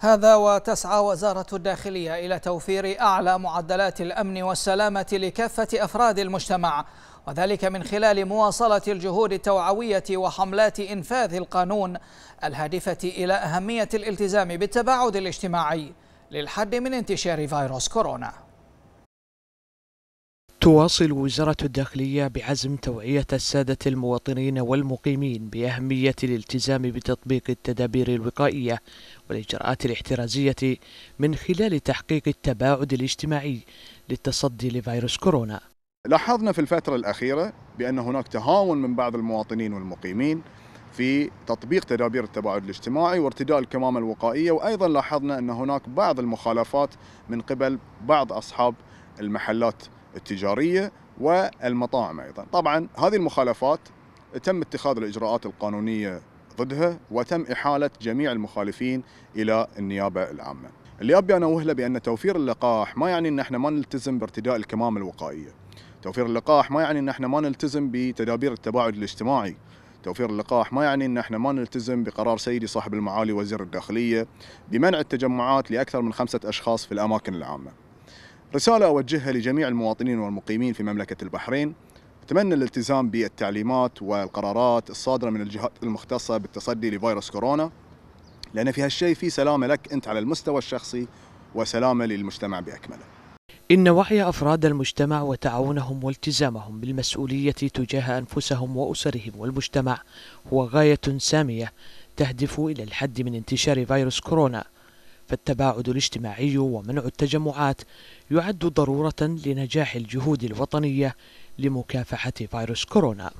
هذا وتسعى وزارة الداخلية إلى توفير أعلى معدلات الأمن والسلامة لكافة أفراد المجتمع وذلك من خلال مواصلة الجهود التوعوية وحملات إنفاذ القانون الهادفة إلى أهمية الالتزام بالتباعد الاجتماعي للحد من انتشار فيروس كورونا تواصل وزارة الداخلية بعزم توعية السادة المواطنين والمقيمين بأهمية الالتزام بتطبيق التدابير الوقائية والإجراءات الاحترازية من خلال تحقيق التباعد الاجتماعي للتصدي لفيروس كورونا. لاحظنا في الفترة الأخيرة بأن هناك تهاون من بعض المواطنين والمقيمين في تطبيق تدابير التباعد الاجتماعي وارتداء الكمامة الوقائية وأيضا لاحظنا أن هناك بعض المخالفات من قبل بعض أصحاب المحلات التجارية والمطاعم أيضا طبعا هذه المخالفات تم اتخاذ الإجراءات القانونية ضدها وتم إحالة جميع المخالفين إلى النيابة العامة اللي أبي أنا وهله بأن توفير اللقاح ما يعني أن احنا ما نلتزم بارتداء الكمام الوقائية توفير اللقاح ما يعني أن احنا ما نلتزم بتدابير التباعد الاجتماعي توفير اللقاح ما يعني ان احنا ما نلتزم بقرار سيدي صاحب المعالي وزير الداخليه بمنع التجمعات لاكثر من خمسه اشخاص في الاماكن العامه. رسالة أوجهها لجميع المواطنين والمقيمين في مملكة البحرين أتمنى الالتزام بالتعليمات والقرارات الصادرة من الجهات المختصة بالتصدي لفيروس كورونا لأن في هالشيء في سلامة لك أنت على المستوى الشخصي وسلامة للمجتمع بأكمله إن وعي أفراد المجتمع وتعاونهم والتزامهم بالمسؤولية تجاه أنفسهم وأسرهم والمجتمع هو غاية سامية تهدف إلى الحد من انتشار فيروس كورونا فالتباعد الاجتماعي ومنع التجمعات يعد ضرورة لنجاح الجهود الوطنية لمكافحة فيروس كورونا